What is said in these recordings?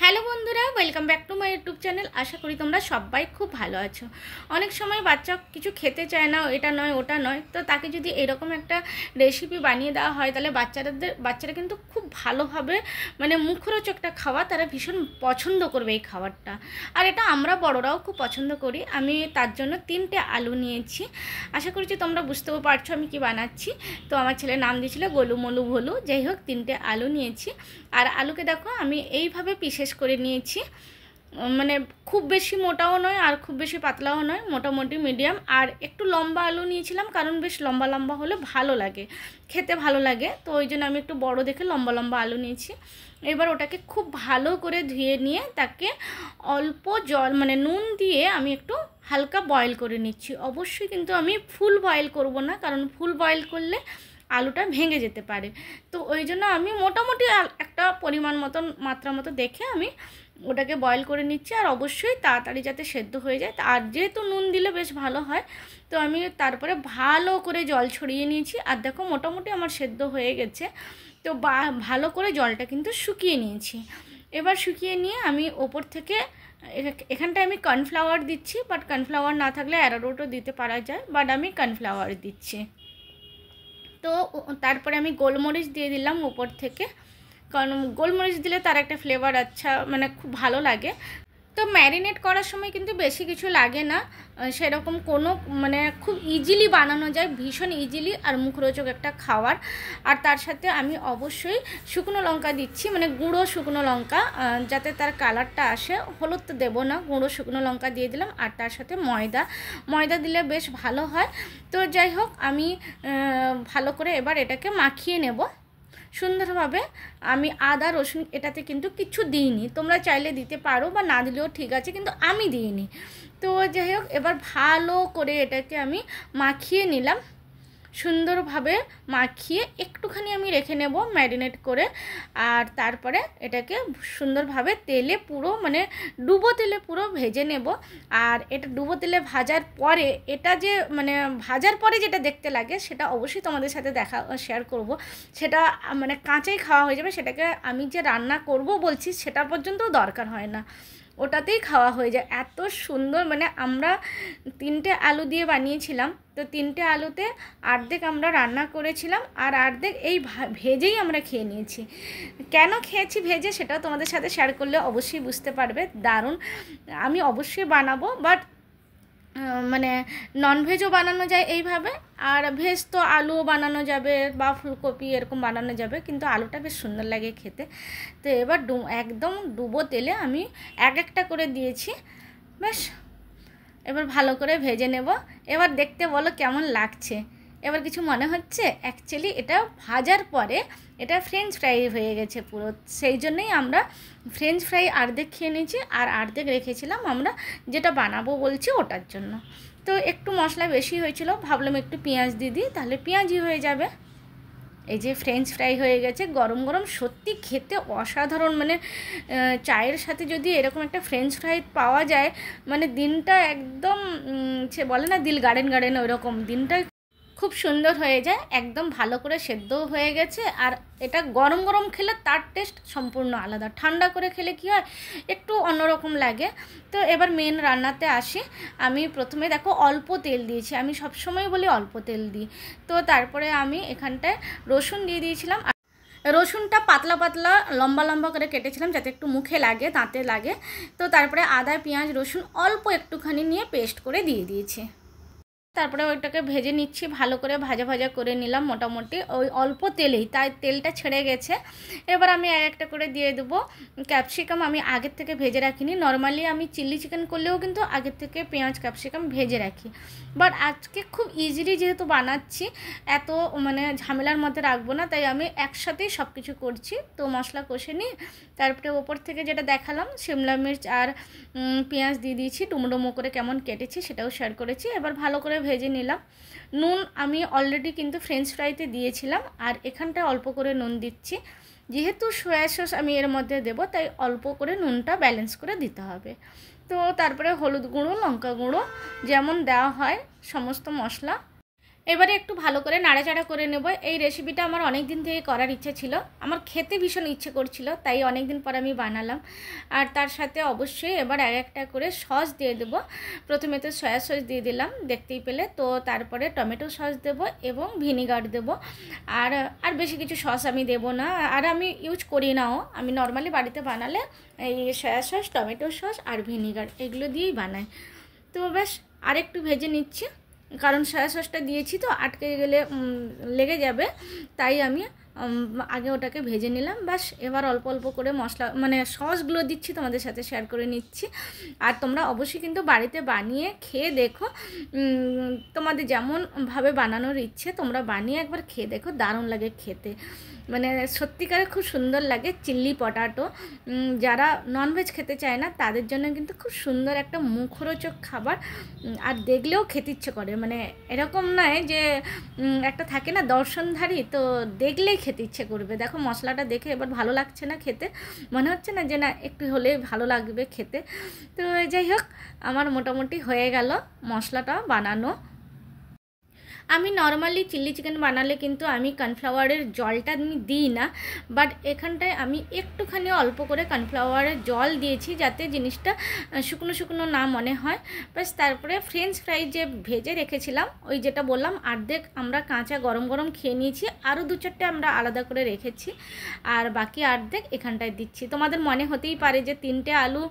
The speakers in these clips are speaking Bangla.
হ্যালো বন্ধুরা welcome back to my YouTube channel আশা করি তোমরা সবাই খুব ভালো আছো অনেক সময় বাচ্চা কিছু খেতে চায় না এটা নয় ওটা নয় তো তাকে যদি এরকম একটা রেসিপি বানিয়ে দেওয়া হয় তাহলে বাচ্চাদের বাচ্চারা কিন্তু খুব ভালোভাবে মানে মুখরোচ একটা খাওয়া তারা ভীষণ পছন্দ করবে এই খাবারটা আর এটা আমরা বড়রাও খুব পছন্দ করি আমি তার জন্য তিনটে আলু নিয়েছি আশা করছি তোমরা বুঝতেও পারছো আমি কি বানাচ্ছি তো আমার ছেলে নাম দিয়েছিল গোলু মলু ভোলু যাই হোক তিনটে আলু নিয়েছি আর আলুকে দেখো আমি এইভাবে পিসে শেষ করে নিয়েছি মানে খুব বেশি মোটাও নয় আর খুব বেশি পাতলাও নয় মোটামুটি মিডিয়াম আর একটু লম্বা আলু নিয়েছিলাম কারণ বেশ লম্বা লম্বা হলে ভালো লাগে খেতে ভালো লাগে তো ওই জন্য আমি একটু বড় দেখে লম্বা লম্বা আলু নিয়েছি এবার ওটাকে খুব ভালো করে ধুয়ে নিয়ে তাকে অল্প জল মানে নুন দিয়ে আমি একটু হালকা বয়েল করে নিচ্ছি অবশ্যই কিন্তু আমি ফুল বয়েল করব না কারণ ফুল বয়েল করলে আলুটা ভেঙে যেতে পারে তো ওই জন্য আমি মোটামুটি একটা পরিমাণ মতন মাত্রা মতো দেখে আমি ওটাকে বয়েল করে নিচ্ছি আর অবশ্যই তাড়াতাড়ি যাতে সেদ্ধ হয়ে যায় আর যেহেতু নুন দিলে বেশ ভালো হয় তো আমি তারপরে ভালো করে জল ছড়িয়ে নিয়েছি আর দেখো মোটামুটি আমার সেদ্ধ হয়ে গেছে তো ভালো করে জলটা কিন্তু শুকিয়ে নিয়েছি এবার শুকিয়ে নিয়ে আমি ওপর থেকে এখানটায় আমি কর্নফ্লাওয়ার দিচ্ছি বাট কর্নফ্লাওয়ার না থাকলে অ্যারারোটও দিতে পারা যায় বাট আমি কর্নফ্লাওয়ার দিচ্ছি তো তারপরে আমি গোলমরিচ দিয়ে দিলাম উপর থেকে কারণ গোলমরিচ দিলে তার একটা ফ্লেভার আচ্ছা মানে খুব ভালো লাগে তো ম্যারিনেট করার সময় কিন্তু বেশি কিছু লাগে না সেরকম কোনো মানে খুব ইজিলি বানানো যায় ভীষণ ইজিলি আর মুখরোচক একটা খাওয়ার আর তার সাথে আমি অবশ্যই শুকনো লঙ্কা দিচ্ছি মানে গুঁড়ো শুকনো লঙ্কা যাতে তার কালারটা আসে হলুদ তো দেবো না গুঁড়ো শুকনো লঙ্কা দিয়ে দিলাম আর তার সাথে ময়দা ময়দা দিলে বেশ ভালো হয় তো যাই হোক আমি ভালো করে এবার এটাকে মাখিয়ে নেব সুন্দরভাবে আমি আদা রসুন এটাতে কিন্তু কিছু দিইনি তোমরা চাইলে দিতে পারো বা না দিলেও ঠিক আছে কিন্তু আমি দিইনি তো যাই হোক এবার ভালো করে এটাকে আমি মাখিয়ে নিলাম সুন্দরভাবে মাখিয়ে একটুখানি আমি রেখে নেব ম্যারিনেট করে আর তারপরে এটাকে সুন্দরভাবে তেলে পুরো মানে ডুবো তেলে পুরো ভেজে নেব আর এটা ডুবো তেলে ভাজার পরে এটা যে মানে ভাজার পরে যেটা দেখতে লাগে সেটা অবশ্যই তোমাদের সাথে দেখা শেয়ার করব সেটা মানে কাঁচাই খাওয়া হয়ে যাবে সেটাকে আমি যে রান্না করব বলছি সেটা পর্যন্ত দরকার হয় না ওটাতেই খাওয়া হয়ে যায় এত সুন্দর মানে আমরা তিনটে আলু দিয়ে বানিয়েছিলাম তো তিনটে আলুতে অর্ধেক আমরা রান্না করেছিলাম আর অর্ধেক এই ভেজেই আমরা খেয়ে নিয়েছি কেন খেয়েছি ভেজে সেটাও তোমাদের সাথে শেয়ার করলে অবশ্যই বুঝতে পারবে দারুণ আমি অবশ্যই বানাবো বাট মানে ননভেজও বানানো যায় এইভাবে আর ভেজ তো আলুও বানানো যাবে বা ফুলকপি এরকম বানানো যাবে কিন্তু আলুটা বেশ সুন্দর লাগে খেতে তো এবার ডু একদম ডুবো তেলে আমি এক একটা করে দিয়েছি বেশ এবার ভালো করে ভেজে নেব এবার দেখতে বলো কেমন লাগছে এবার কিছু মনে হচ্ছে অ্যাকচুয়ালি এটা ভাজার পরে এটা ফ্রেঞ্চ ফ্রাই হয়ে গেছে পুরো সেই জন্যই আমরা ফ্রেঞ্চ ফ্রাই আর্ধেক খেয়ে নিয়েছি আর আর্ধেক রেখেছিলাম আমরা যেটা বানাবো বলছি ওটার জন্য তো একটু মশলা বেশি হয়েছিল ভাবলাম একটু পেঁয়াজ দিয়ে দিই তাহলে পেঁয়াজই হয়ে যাবে এই যে ফ্রেঞ্চ ফ্রাই হয়ে গেছে গরম গরম সত্যি খেতে অসাধারণ মানে চায়ের সাথে যদি এরকম একটা ফ্রেঞ্চ ফ্রাই পাওয়া যায় মানে দিনটা একদম সে বলে না দিল গার্ডেন গার্ডেন ওই রকম দিনটা খুব সুন্দর হয়ে যায় একদম ভালো করে সেদ্ধও হয়ে গেছে আর এটা গরম গরম খেলে তার টেস্ট সম্পূর্ণ আলাদা ঠান্ডা করে খেলে কি হয় একটু অন্যরকম লাগে তো এবার মেন রান্নাতে আসি আমি প্রথমে দেখো অল্প তেল দিয়েছি আমি সবসময় বলি অল্প তেল দিই তো তারপরে আমি এখানটায় রসুন দিয়ে দিয়েছিলাম রসুনটা পাতলা পাতলা লম্বা লম্বা করে কেটেছিলাম যাতে একটু মুখে লাগে তাঁতে লাগে তো তারপরে আদা পেঁয়াজ রসুন অল্প একটুখানি নিয়ে পেস্ট করে দিয়ে দিয়েছি তারপরে ওইটাকে ভেজে নিচ্ছি ভালো করে ভাজা ভাজা করে নিলাম মোটামুটি ওই অল্প তেলেই তাই তেলটা ছেড়ে গেছে এবার আমি এক একটা করে দিয়ে দেবো ক্যাপসিকাম আমি আগের থেকে ভেজে রাখিনি নর্মালি আমি চিলি চিকেন করলেও কিন্তু আগের থেকে পেঁয়াজ ক্যাপসিকাম ভেজে রাখি বাট আজকে খুব ইজিলি যেহেতু বানাচ্ছি এত মানে ঝামেলার মধ্যে রাখবো না তাই আমি একসাথেই সব কিছু করছি তো মশলা কষে নিই তারপরে ওপর থেকে যেটা দেখালাম শিমলা মির্চ আর পেঁয়াজ দিয়ে দিয়েছি ডুমডুমো করে কেমন কেটেছি সেটাও শেয়ার করেছি এবার ভালো করে ভেজে নিলাম নুন আমি অলরেডি কিন্তু ফ্রেঞ্চ ফ্রাইতে দিয়েছিলাম আর এখানটা অল্প করে নুন দিচ্ছি যেহেতু সয়া সস আমি এর মধ্যে দেব তাই অল্প করে নুনটা ব্যালেন্স করে দিতে হবে তো তারপরে হলুদ গুঁড়ো লঙ্কা গুঁড়ো যেমন দেওয়া হয় সমস্ত মশলা এবারে একটু ভালো করে নাড়াচাড়া করে নেব এই রেসিপিটা আমার অনেক দিন থেকে করার ইচ্ছে ছিল আমার খেতে ভীষণ ইচ্ছে করছিল তাই অনেক দিন পর আমি বানালাম আর তার সাথে অবশ্যই এবার এক একটা করে সস দিয়ে দেব প্রথমে তো সয়া সস দিয়ে দিলাম দেখতেই পেলে তো তারপরে টমেটো সস দেব এবং ভিনিগার দেব আর আর বেশি কিছু সস আমি দেব না আর আমি ইউজ করি নাও আমি নর্মালি বাড়িতে বানালে এই সয়া সস টমেটো সস আর ভিনিগার এগুলো দিয়েই বানাই তো ব্যাস আরেকটু ভেজে নিচ্ছি কারণ সয়া সসটা দিয়েছি তো আটকে গেলে লেগে যাবে তাই আমি আগে ওটাকে ভেজে নিলাম বাস এবার অল্প অল্প করে মশলা মানে সসগুলো দিচ্ছি তোমাদের সাথে শেয়ার করে নিচ্ছি আর তোমরা অবশ্যই কিন্তু বাড়িতে বানিয়ে খেয়ে দেখো তোমাদের যেমনভাবে বানানোর ইচ্ছে তোমরা বানিয়ে একবার খেয়ে দেখো দারুণ লাগে খেতে মানে সত্যিকারে খুব সুন্দর লাগে চিল্লি পটাটো যারা ননভেজ খেতে চায় না তাদের জন্য কিন্তু খুব সুন্দর একটা মুখরোচক খাবার আর দেখলেও খেতে ইচ্ছে করে মানে এরকম নয় যে একটা থাকে না দর্শনধারী তো দেখলেই খেতে ইচ্ছে করবে দেখো মশলাটা দেখে এবার ভালো লাগছে না খেতে মনে হচ্ছে না যে না একটু হলেই ভালো লাগবে খেতে তো যাই হোক আমার মোটামুটি হয়ে গেল মশলাটা বানানো আমি নর্মালি চিলি চিকেন বানালে কিন্তু আমি কানফ্লাওয়ারের জলটা আমি দিই না বাট এখানটায় আমি একটুখানি অল্প করে কানফ্লাওয়ারের জল দিয়েছি যাতে জিনিসটা শুকনো শুকনো না মনে হয় বাস তারপরে ফ্রেঞ্চ ফ্রাই যে ভেজে রেখেছিলাম ওই যেটা বললাম অর্ধেক আমরা কাঁচা গরম গরম খেয়ে নিয়েছি আরও দু চারটে আমরা আলাদা করে রেখেছি আর বাকি অর্ধেক এখানটায় দিচ্ছি তোমাদের মনে হতেই পারে যে তিনটে আলু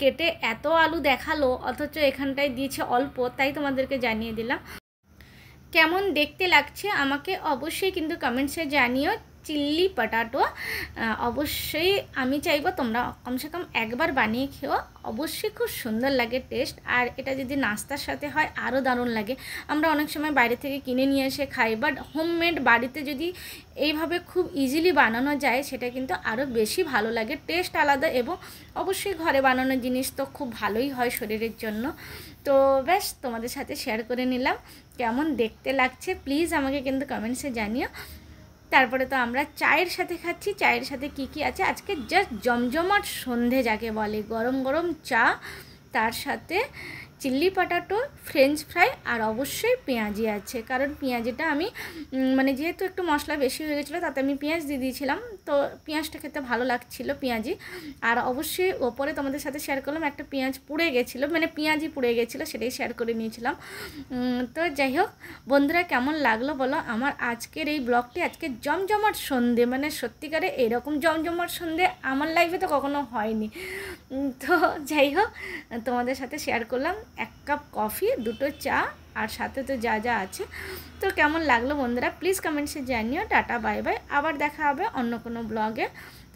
কেটে এত আলু দেখালো অথচ এখানটায় দিয়েছে অল্প তাই তোমাদেরকে জানিয়ে দিলাম কেমন দেখতে লাগছে আমাকে অবশ্যই কিন্তু কমেন্টসে জানিও চিল্লি পটাটো অবশ্যই আমি চাইবো তোমরা কমসে কম একবার বানিয়ে খেয়েও অবশ্যই খুব সুন্দর লাগে টেস্ট আর এটা যদি নাস্তার সাথে হয় আরও দারুণ লাগে আমরা অনেক সময় বাইরে থেকে কিনে নিয়ে এসে খাই বাট হোমমেড বাড়িতে যদি এইভাবে খুব ইজিলি বানানো যায় সেটা কিন্তু আরও বেশি ভালো লাগে টেস্ট আলাদা এবং অবশ্যই ঘরে বানানো জিনিস তো খুব ভালোই হয় শরীরের জন্য তো ব্যাস তোমাদের সাথে শেয়ার করে নিলাম কেমন দেখতে লাগছে প্লিজ আমাকে কিন্তু কমেন্টসে জানিও তারপরে তো আমরা চায়ের সাথে খাচ্ছি চায়ের সাথে কি কি আছে আজকে জাস্ট জমজমাট সন্ধে যাকে বলে গরম গরম চা তার সাথে চিল্লি পাটাটো ফ্রেঞ্চ ফ্রাই আর অবশ্যই পেঁয়াজি আছে কারণ পেঁয়াজিটা আমি মানে যেহেতু একটু মশলা বেশি হয়ে গেছিলো তাতে আমি পেঁয়াজ দিয়ে দিয়েছিলাম তো পেঁয়াজটা খেতে ভালো লাগছিল পেঁয়াজি আর অবশ্যই ওপরে তোমাদের সাথে শেয়ার করলাম একটা পেঁয়াজ পুড়ে গেছিলো মানে পেঁয়াজি পুড়ে গেছিলো সেটাই শেয়ার করে নিয়েছিলাম তো যাই হোক বন্ধুরা কেমন লাগলো বলো আমার আজকের এই ব্লগটি আজকে জমজমাট সন্ধে মানে সত্যিকারে এরকম জমজমাট সন্ধে আমার লাইফে তো কখনো হয়নি তো যাই হোক তোমাদের সাথে শেয়ার করলাম এক কাপ কফি দুটো চা আর সাথে তো যা যা আছে তো কেমন লাগলো বন্ধুরা প্লিজ কমেন্টসে জানিও টাটা বাই বাই আবার দেখা হবে অন্য কোনো ব্লগে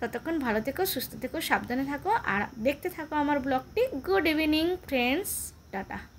ততক্ষণ ভালো থেকো সুস্থ থেকো সাবধানে থাকো আর দেখতে থাকো আমার ব্লগটি গুড ইভিনিং ফ্রেন্ডস টাটা